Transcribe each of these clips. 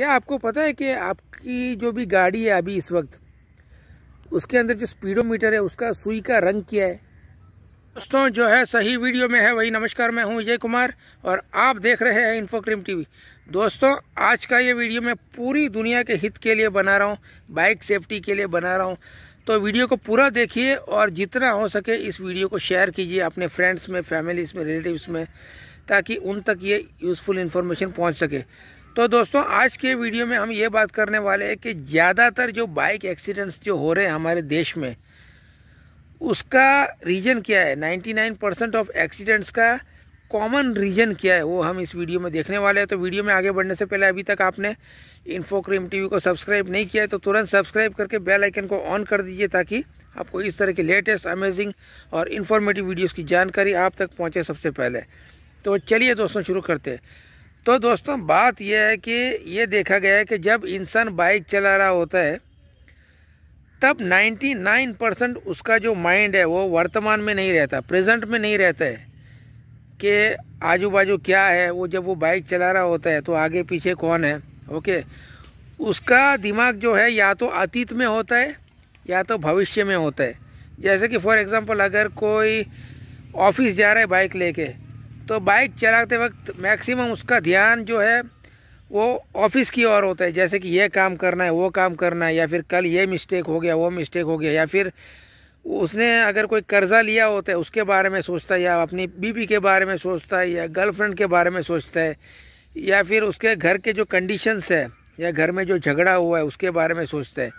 क्या आपको पता है कि आपकी जो भी गाड़ी है अभी इस वक्त उसके अंदर जो स्पीडोमीटर है उसका सुई का रंग क्या है दोस्तों जो है सही वीडियो में है वही नमस्कार मैं हूं विजय कुमार और आप देख रहे हैं इन्फोक्रीम टीवी दोस्तों आज का ये वीडियो मैं पूरी दुनिया के हित के लिए बना रहा हूं बाइक सेफ्टी के लिए बना रहा हूं तो वीडियो को पूरा देखिए और जितना हो सके इस वीडियो को शेयर कीजिए अपने फ्रेंड्स में फैमिलीज में रिलेटिव में ताकि उन तक ये यूज़फुल इन्फॉर्मेशन पहुँच सके तो दोस्तों आज के वीडियो में हम ये बात करने वाले हैं कि ज़्यादातर जो बाइक एक्सीडेंट्स जो हो रहे हैं हमारे देश में उसका रीज़न क्या है 99 परसेंट ऑफ एक्सीडेंट्स का कॉमन रीजन क्या है वो हम इस वीडियो में देखने वाले हैं तो वीडियो में आगे बढ़ने से पहले अभी तक आपने इन्फोक्रीम टीवी को सब्सक्राइब नहीं किया है तो तुरंत सब्सक्राइब करके बेल आइकन को ऑन कर दीजिए ताकि आपको इस तरह के लेटेस्ट अमेजिंग और इन्फॉर्मेटिव वीडियोज़ की जानकारी आप तक पहुँचे सबसे पहले तो चलिए दोस्तों शुरू करते हैं तो दोस्तों बात यह है कि ये देखा गया है कि जब इंसान बाइक चला रहा होता है तब 99 परसेंट उसका जो माइंड है वो वर्तमान में नहीं रहता प्रेजेंट में नहीं रहता है कि आजू बाजू क्या है वो जब वो बाइक चला रहा होता है तो आगे पीछे कौन है ओके उसका दिमाग जो है या तो अतीत में होता है या तो भविष्य में होता है जैसे कि फॉर एग्ज़ाम्पल अगर कोई ऑफिस जा रहा है बाइक लेके तो बाइक चलाते वक्त मैक्सिमम उसका ध्यान जो है वो ऑफिस की ओर होता है जैसे कि ये काम करना है वो काम करना है या फिर कल ये मिस्टेक हो गया वो मिस्टेक हो गया या फिर उसने अगर कोई कर्ज़ा लिया होता है उसके बारे में सोचता है या अपनी बीबी के बारे में सोचता है या गर्लफ्रेंड के बारे में सोचता है या फिर उसके घर के जो कंडीशंस है या घर में जो झगड़ा हुआ है उसके बारे में सोचता है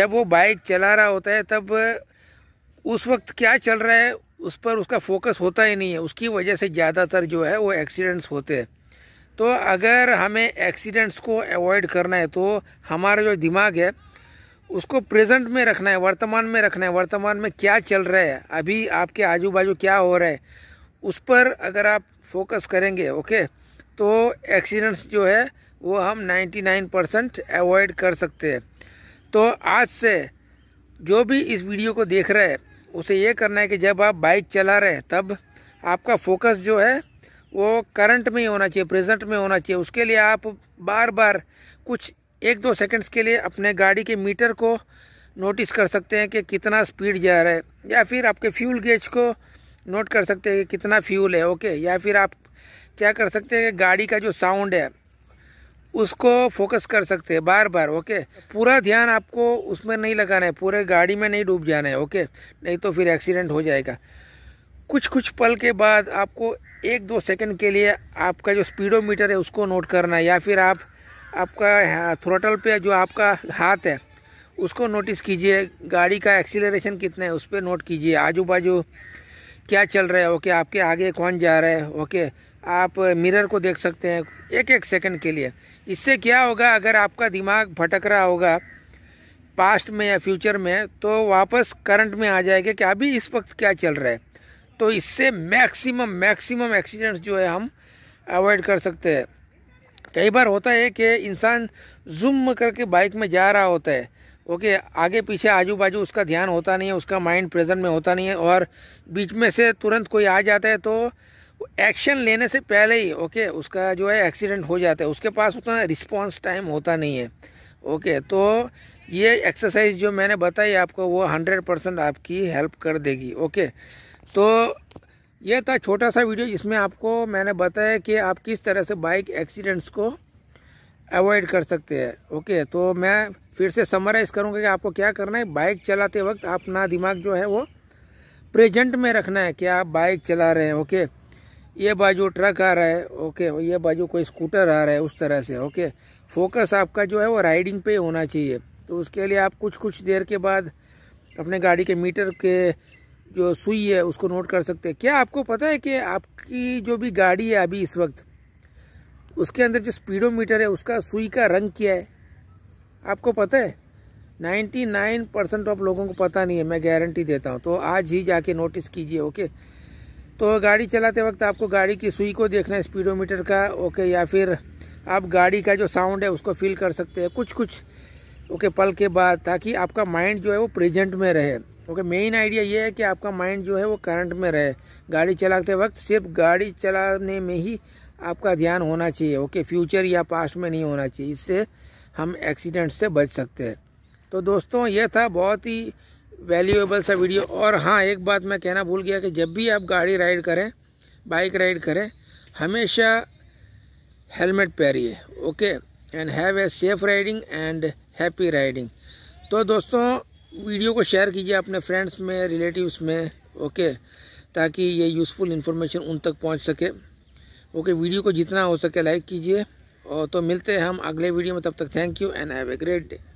जब वो बाइक चला रहा होता है तब उस वक्त क्या चल रहा है उस पर उसका फोकस होता ही नहीं है उसकी वजह से ज़्यादातर जो है वो एक्सीडेंट्स होते हैं तो अगर हमें एक्सीडेंट्स को अवॉइड करना है तो हमारा जो दिमाग है उसको प्रेजेंट में रखना है वर्तमान में रखना है वर्तमान में क्या चल रहा है अभी आपके आजू बाजू क्या हो रहा है उस पर अगर आप फोकस करेंगे ओके तो एक्सीडेंट्स जो है वो हम 99 परसेंट अवॉइड कर सकते हैं तो आज से जो भी इस वीडियो को देख रहा है उसे ये करना है कि जब आप बाइक चला रहे हैं तब आपका फोकस जो है वो करंट में ही होना चाहिए प्रेजेंट में होना चाहिए उसके लिए आप बार बार कुछ एक दो सेकंड्स के लिए अपने गाड़ी के मीटर को नोटिस कर सकते हैं कि कितना स्पीड जा रहा है या फिर आपके फ्यूल गेज को नोट कर सकते हैं कि कितना फ्यूल है ओके या फिर आप क्या कर सकते हैं कि गाड़ी का जो साउंड है उसको फोकस कर सकते हैं बार बार ओके पूरा ध्यान आपको उसमें नहीं लगाना है पूरे गाड़ी में नहीं डूब जाना है ओके नहीं तो फिर एक्सीडेंट हो जाएगा कुछ कुछ पल के बाद आपको एक दो सेकंड के लिए आपका जो स्पीडोमीटर है उसको नोट करना है या फिर आप आपका थ्रोटल हाँ, पे जो आपका हाथ है उसको नोटिस कीजिए गाड़ी का एक्सीलरेशन कितना है उस पर नोट कीजिए आजू बाजू क्या चल रहा है ओके आपके आगे कौन जा रहा है ओके आप मिरर को देख सकते हैं एक एक सेकंड के लिए इससे क्या होगा अगर आपका दिमाग भटक रहा होगा पास्ट में या फ्यूचर में तो वापस करंट में आ जाएगा कि अभी इस वक्त क्या चल रहा है तो इससे मैक्सिमम मैक्सिमम एक्सीडेंट्स जो है हम अवॉइड कर सकते हैं कई बार होता है कि इंसान जुम करके बाइक में जा रहा होता है ओके आगे पीछे आजू बाजू उसका ध्यान होता नहीं है उसका माइंड प्रेजेंट में होता नहीं है और बीच में से तुरंत कोई आ जाता है तो एक्शन लेने से पहले ही ओके उसका जो है एक्सीडेंट हो जाता है उसके पास उतना रिस्पॉन्स टाइम होता नहीं है ओके तो ये एक्सरसाइज जो मैंने बताई आपको वो हंड्रेड परसेंट आपकी हेल्प कर देगी ओके तो यह था छोटा सा वीडियो जिसमें आपको मैंने बताया कि आप किस तरह से बाइक एक्सीडेंट्स को अवॉइड कर सकते हैं ओके तो मैं फिर से समराइज करूँगा कि आपको क्या करना है बाइक चलाते वक्त अपना दिमाग जो है वो प्रेजेंट में रखना है कि आप बाइक चला रहे हैं ओके ये बाजू ट्रक आ रहा है ओके ये बाजू कोई स्कूटर आ रहा है उस तरह से ओके फोकस आपका जो है वो राइडिंग पे होना चाहिए तो उसके लिए आप कुछ कुछ देर के बाद अपने गाड़ी के मीटर के जो सुई है उसको नोट कर सकते हैं क्या आपको पता है कि आपकी जो भी गाड़ी है अभी इस वक्त उसके अंदर जो स्पीडोमीटर है उसका सुई का रंग क्या है आपको पता है 99 परसेंट ऑफ लोगों को पता नहीं है मैं गारंटी देता हूँ तो आज ही जाके नोटिस कीजिए ओके तो गाड़ी चलाते वक्त आपको गाड़ी की सुई को देखना है स्पीडोमीटर का ओके या फिर आप गाड़ी का जो साउंड है उसको फील कर सकते हैं कुछ कुछ ओके पल के बाद ताकि आपका माइंड जो है वो प्रेजेंट में रहे ओके मेन आइडिया ये है कि आपका माइंड जो है वो करंट में रहे गाड़ी चलाते वक्त सिर्फ गाड़ी चलाने में ही आपका ध्यान होना चाहिए ओके फ्यूचर या पास्ट में नहीं होना चाहिए इससे हम एक्सीडेंट से बच सकते हैं तो दोस्तों यह था बहुत ही वैल्यूएबल सा वीडियो और हाँ एक बात मैं कहना भूल गया कि जब भी आप गाड़ी राइड करें बाइक राइड करें हमेशा हेलमेट पहनिए okay and have a safe riding and happy riding तो दोस्तों वीडियो को शेयर कीजिए अपने फ्रेंड्स में रिलेटिव्स में ओके ताकि ये यूज़फुल इन्फॉर्मेशन उन तक पहुंच सके ओके वीडियो को जितना हो सके लाइक कीजिए और तो मिलते हैं हम अगले वीडियो में तब तक thank you and have a great day